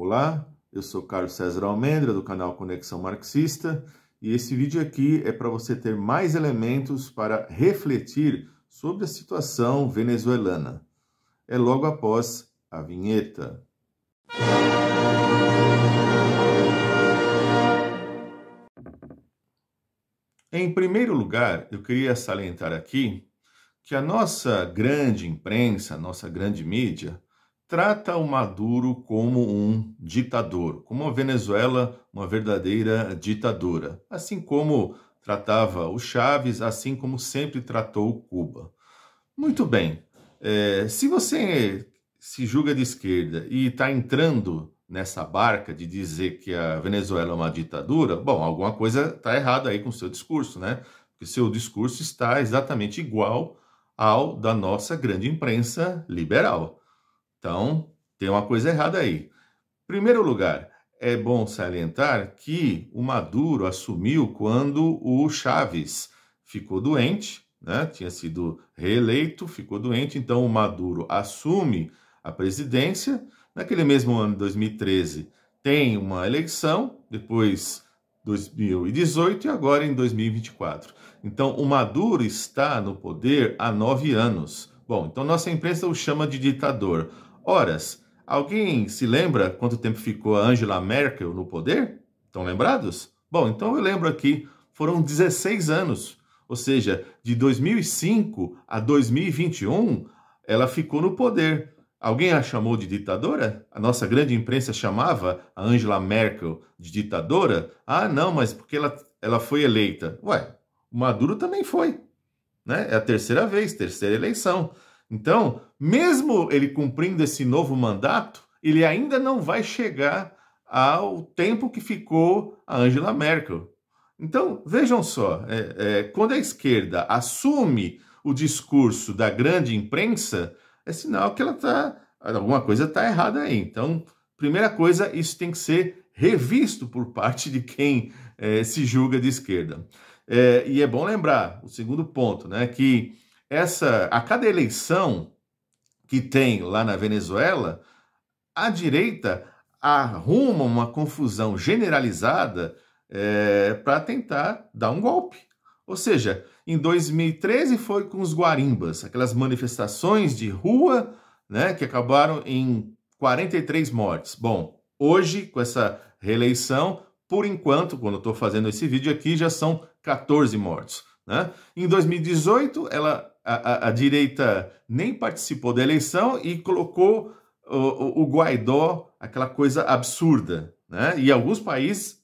Olá, eu sou Carlos César Almendra, do canal Conexão Marxista, e esse vídeo aqui é para você ter mais elementos para refletir sobre a situação venezuelana. É logo após a vinheta. Em primeiro lugar, eu queria salientar aqui que a nossa grande imprensa, a nossa grande mídia, trata o Maduro como um ditador, como a Venezuela, uma verdadeira ditadura, assim como tratava o Chaves, assim como sempre tratou Cuba. Muito bem, é, se você se julga de esquerda e está entrando nessa barca de dizer que a Venezuela é uma ditadura, bom, alguma coisa está errada aí com o seu discurso, né? Porque seu discurso está exatamente igual ao da nossa grande imprensa liberal. Então, tem uma coisa errada aí. Primeiro lugar, é bom salientar que o Maduro assumiu quando o Chaves ficou doente, né? tinha sido reeleito, ficou doente, então o Maduro assume a presidência. Naquele mesmo ano, 2013, tem uma eleição, depois 2018 e agora em 2024. Então, o Maduro está no poder há nove anos. Bom, então nossa imprensa o chama de ditador. Horas, alguém se lembra quanto tempo ficou a Angela Merkel no poder? Estão lembrados? Bom, então eu lembro aqui, foram 16 anos. Ou seja, de 2005 a 2021, ela ficou no poder. Alguém a chamou de ditadora? A nossa grande imprensa chamava a Angela Merkel de ditadora? Ah, não, mas porque ela, ela foi eleita. Ué, o Maduro também foi. Né? É a terceira vez, terceira eleição. Então, mesmo ele cumprindo esse novo mandato, ele ainda não vai chegar ao tempo que ficou a Angela Merkel. Então, vejam só, é, é, quando a esquerda assume o discurso da grande imprensa, é sinal que ela está. alguma coisa está errada aí. Então, primeira coisa, isso tem que ser revisto por parte de quem é, se julga de esquerda. É, e é bom lembrar, o segundo ponto, né, que essa a cada eleição que tem lá na Venezuela, a direita arruma uma confusão generalizada é, eh, para tentar dar um golpe. Ou seja, em 2013 foi com os guarimbas, aquelas manifestações de rua, né, que acabaram em 43 mortes. Bom, hoje com essa reeleição, por enquanto, quando eu estou fazendo esse vídeo aqui, já são 14 mortos. Né? Em 2018, ela a, a, direita nem participou da eleição e colocou o, o, Guaidó, aquela coisa absurda. Né? E alguns países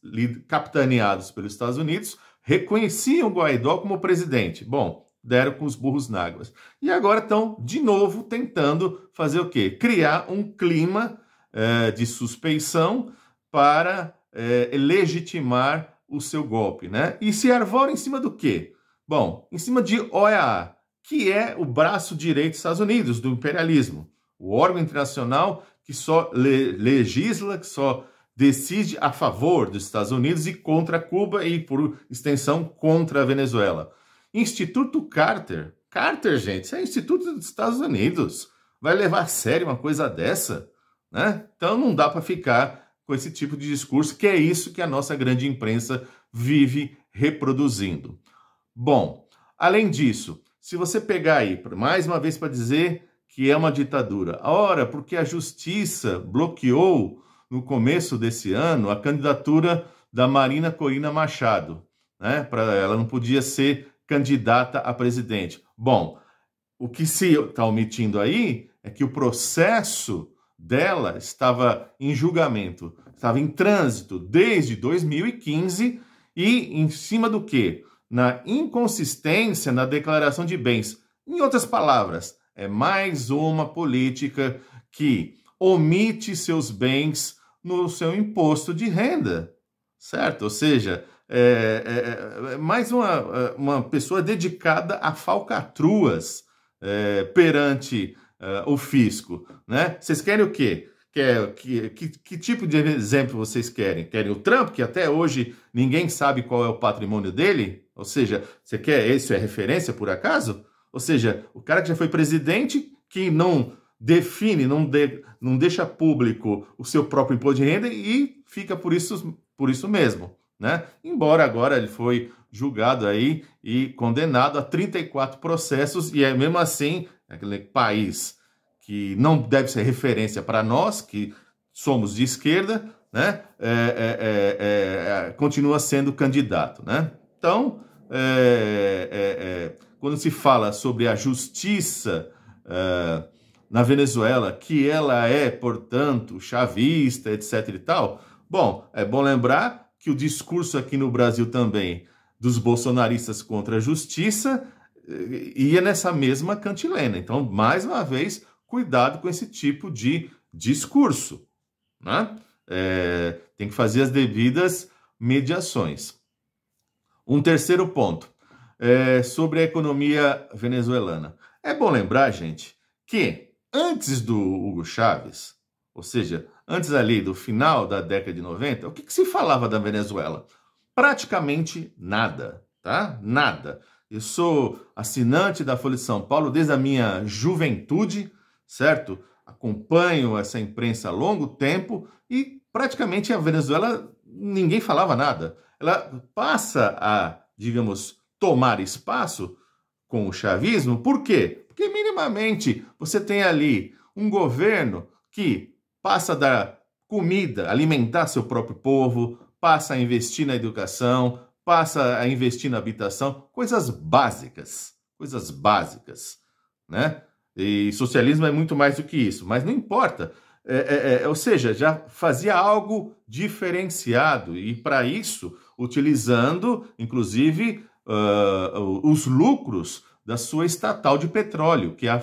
capitaneados pelos Estados Unidos reconheciam o Guaidó como presidente. Bom, deram com os burros na água. E agora estão, de novo, tentando fazer o quê? Criar um clima eh, de suspeição para eh, legitimar o seu golpe. Né? E se arvora em cima do quê? Bom, em cima de OEA, que é o braço direito dos Estados Unidos, do imperialismo. O órgão internacional que só le legisla, que só decide a favor dos Estados Unidos e contra Cuba e, por extensão, contra a Venezuela. Instituto Carter. Carter, gente, isso é Instituto dos Estados Unidos. Vai levar a sério uma coisa dessa? Né? Então não dá para ficar com esse tipo de discurso, que é isso que a nossa grande imprensa vive reproduzindo. Bom, além disso, se você pegar aí, mais uma vez para dizer que é uma ditadura. Ora, porque a justiça bloqueou no começo desse ano a candidatura da Marina Corina Machado, né? Para ela não podia ser candidata a presidente. Bom, o que se está omitindo aí é que o processo dela estava em julgamento, estava em trânsito desde 2015 e em cima do que? na inconsistência na declaração de bens. Em outras palavras, é mais uma política que omite seus bens no seu imposto de renda, certo? Ou seja, é, é, é, é mais uma, é, uma pessoa dedicada a falcatruas é, perante o fisco, né? Vocês querem o quê? Quer, que, que, que tipo de exemplo vocês querem? Querem o Trump, que até hoje ninguém sabe qual é o patrimônio dele? Ou seja, você quer, isso é referência por acaso? Ou seja, o cara que já foi presidente, que não define, não, de, não deixa público o seu próprio imposto de renda e fica por isso, por isso mesmo. Né? Embora agora ele foi julgado aí e condenado a 34 processos e é mesmo assim aquele país que não deve ser referência para nós que somos de esquerda, né? É, é, é, é continua sendo candidato, né? Então, é, é, é, quando se fala sobre a justiça é, na Venezuela, que ela é, portanto, chavista, etc. e tal, bom, é bom lembrar que o discurso aqui no Brasil também dos bolsonaristas contra a justiça é, ia nessa mesma cantilena. Então, mais uma vez, cuidado com esse tipo de discurso. Né? É, tem que fazer as devidas mediações. Um terceiro ponto é sobre a economia venezuelana. É bom lembrar, gente, que antes do Hugo Chávez, ou seja, antes ali do final da década de 90, o que, que se falava da Venezuela? Praticamente nada, tá? Nada. Eu sou assinante da Folha de São Paulo desde a minha juventude, certo? Acompanho essa imprensa há longo tempo e praticamente a Venezuela ninguém falava nada. Ela passa a, digamos, tomar espaço com o chavismo. Por quê? Porque minimamente você tem ali um governo que passa a dar comida, alimentar seu próprio povo, passa a investir na educação, passa a investir na habitação, coisas básicas, coisas básicas, né? E socialismo é muito mais do que isso, mas não importa. É é, é, é, ou seja, já fazia algo diferenciado e para isso utilizando, inclusive, uh, os lucros da sua estatal de petróleo, que é a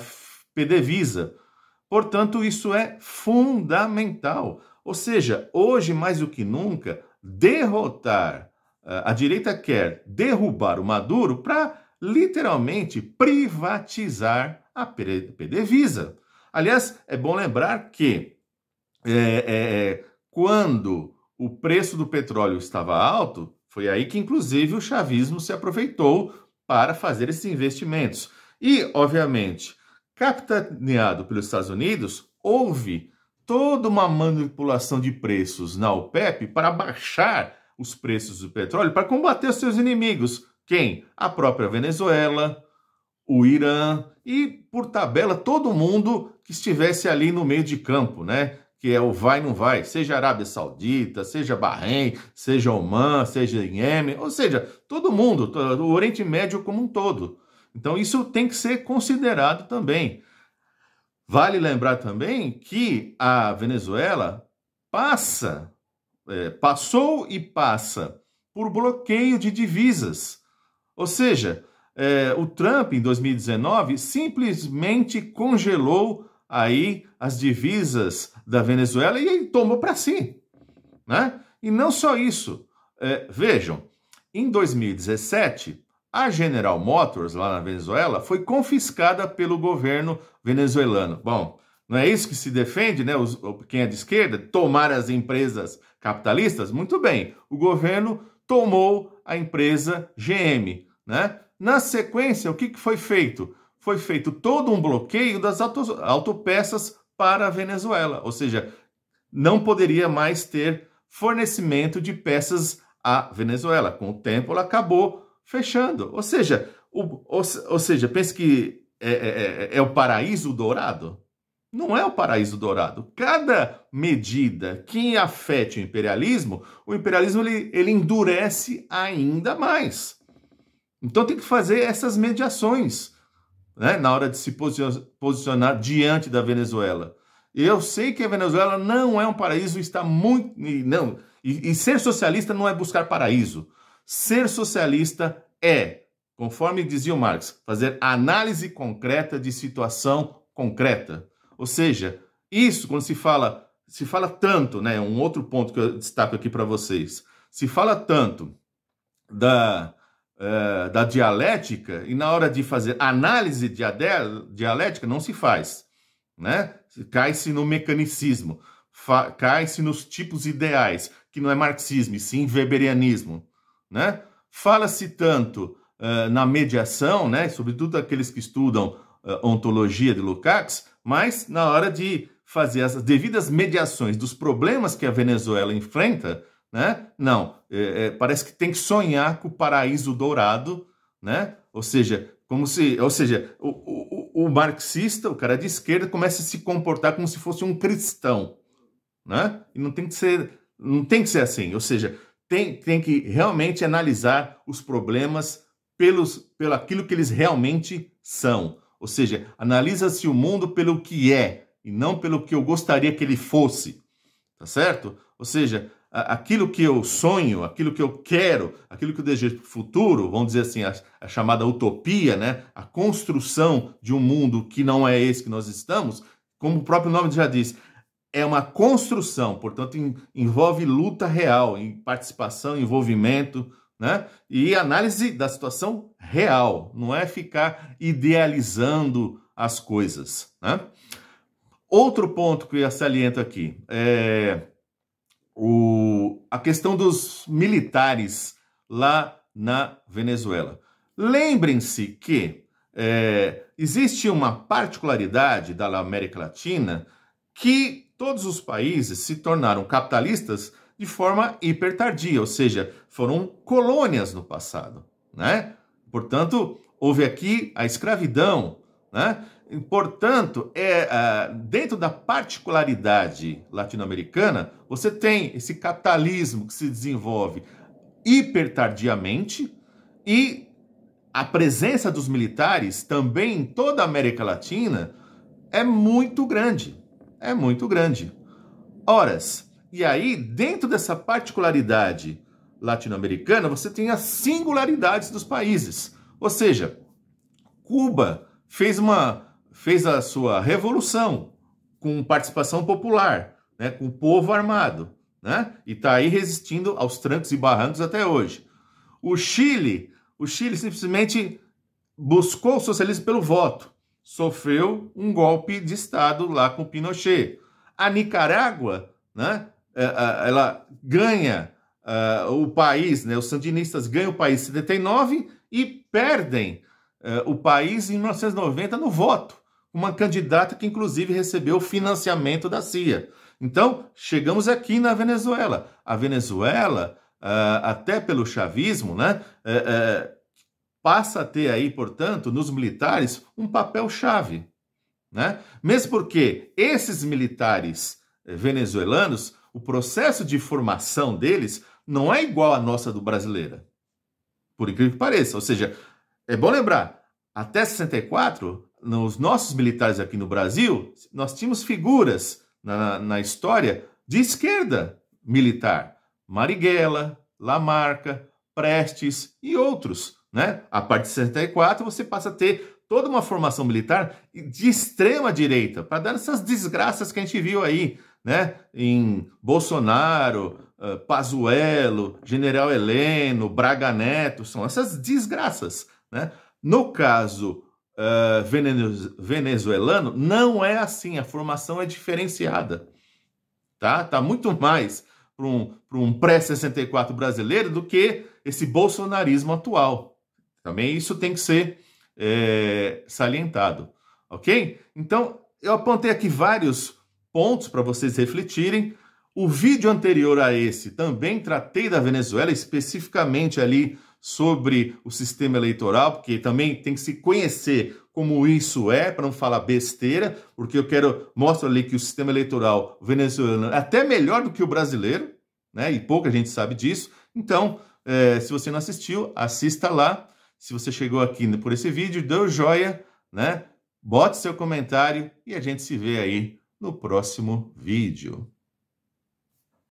PDVSA. Portanto, isso é fundamental. Ou seja, hoje mais do que nunca, derrotar uh, a direita quer derrubar o Maduro para literalmente privatizar a PDVSA. Aliás, é bom lembrar que é, é, é, quando o preço do petróleo estava alto, foi aí que, inclusive, o chavismo se aproveitou para fazer esses investimentos. E, obviamente, capitaneado pelos Estados Unidos, houve toda uma manipulação de preços na OPEP para baixar os preços do petróleo para combater os seus inimigos. Quem? A própria Venezuela, o Irã e, por tabela, todo mundo que estivesse ali no meio de campo, né? Que é o vai não vai, seja Arábia Saudita, seja Bahrein, seja Oman, seja Iêmen, ou seja, todo mundo, o Oriente Médio como um todo. Então isso tem que ser considerado também. Vale lembrar também que a Venezuela passa, é, passou e passa por bloqueio de divisas. Ou seja, é, o Trump, em 2019, simplesmente congelou aí as divisas da Venezuela e tomou para si. Né? E não só isso. É, vejam, em 2017, a General Motors, lá na Venezuela, foi confiscada pelo governo venezuelano. Bom, não é isso que se defende, né? Os, quem é de esquerda, tomar as empresas capitalistas? Muito bem, o governo tomou a empresa GM, né? Na sequência, o que, foi feito? Foi feito todo um bloqueio das auto, autopeças para a Venezuela, ou seja, não poderia mais ter fornecimento de peças à Venezuela. Com o tempo, ela acabou fechando. Ou seja, o, ou, ou seja, pense que é, é, é, é o paraíso dourado? Não é o paraíso dourado. Cada medida que afete o imperialismo, o imperialismo ele, ele endurece ainda mais. Então tem que fazer essas mediações né, na hora de se posicionar diante da Venezuela. Eu sei que a Venezuela não é um paraíso, está muito. Não, e, e ser socialista não é buscar paraíso. Ser socialista é, conforme dizia o Marx, fazer análise concreta de situação concreta. Ou seja, isso quando se fala, se fala tanto, né? Um outro ponto que eu destaco aqui para vocês. Se fala tanto da, eh, da dialética, e na hora de fazer análise dialética, não se faz. Né? Cai-se no mecanicismo, cai-se nos tipos ideais, que não é marxismo, e sim weberianismo. Né? Fala-se tanto uh, na mediação, né? sobretudo aqueles que estudam uh, ontologia de Lukács, mas na hora de fazer as devidas mediações dos problemas que a Venezuela enfrenta, né? Não, é, é, parece que tem que sonhar com o paraíso dourado, né? Ou seja, como se, ou seja, o, o, o marxista, o cara de esquerda, começa a se comportar como se fosse um cristão, né? E não tem que ser, não tem que ser assim. Ou seja, tem, tem que realmente analisar os problemas pelos, pelo aquilo que eles realmente são. Ou seja, analisa-se o mundo pelo que é e não pelo que eu gostaria que ele fosse, tá certo? Ou seja, aquilo que eu sonho, aquilo que eu quero, aquilo que eu desejo para o futuro, vamos dizer assim, a, a, chamada utopia, né? a construção de um mundo que não é esse que nós estamos, como o próprio nome já diz, é uma construção, portanto, em, envolve luta real, em participação, envolvimento, né? E análise da situação real, não é ficar idealizando as coisas, né? Outro ponto que eu saliento aqui é o, a questão dos militares lá na Venezuela. Lembrem-se que é, existe uma particularidade da América Latina que todos os países se tornaram capitalistas de forma hipertardia, ou seja, foram colônias no passado, né? Portanto, houve aqui a escravidão, né? Portanto, é, ah, dentro da particularidade latino-americana, você tem esse catalismo que se desenvolve hipertardiamente e a presença dos militares também em toda a América Latina é muito grande. É muito grande. Horas. E aí, dentro dessa particularidade latino-americana, você tem as singularidades dos países. Ou seja, Cuba fez uma fez a sua revolução com participação popular, né, com o povo armado, né, e está aí resistindo aos trancos e barrancos até hoje. O Chile, o Chile simplesmente buscou o socialismo pelo voto, sofreu um golpe de Estado lá com Pinochet. A Nicarágua, né, é, ela ganha uh, o país, né, os sandinistas ganham o país em 79 e perdem uh, o país em 1990 no voto uma candidata que inclusive recebeu financiamento da CIA. Então, chegamos aqui na Venezuela. A Venezuela, ah, até pelo chavismo, né, eh, eh, passa a ter aí, portanto, nos militares um papel chave. Né? Mesmo porque esses militares eh, venezuelanos, o processo de formação deles não é igual à nossa do brasileira. Por incrível que pareça. Ou seja, é bom lembrar, até 64, nos nossos militares aqui no Brasil, nós tínhamos figuras na, na história de esquerda militar. Marighella, Lamarca, Prestes e outros. Né? A partir de 64, você passa a ter toda uma formação militar de extrema direita, para dar essas desgraças que a gente viu aí, né? Em Bolsonaro, uh, Pazuello, General Heleno, Braga Neto, são essas desgraças, né? No caso eh, venezuelano, não é assim. A formação é diferenciada. Tá, tá muito mais para um, um pré-64 brasileiro do que esse bolsonarismo atual. Também isso tem que ser é, salientado, ok? Então, eu apontei aqui vários pontos para vocês refletirem. O vídeo anterior a esse também tratei da Venezuela, especificamente ali sobre o sistema eleitoral, porque também tem que se conhecer como isso é, para não falar besteira, porque eu quero mostrar ali que o sistema eleitoral venezuelano é até melhor do que o brasileiro, né? E pouca gente sabe disso. Então, é, se você não assistiu, assista lá. Se você chegou aqui por esse vídeo, dê o joia, né? Bote seu comentário e a gente se vê aí no próximo vídeo.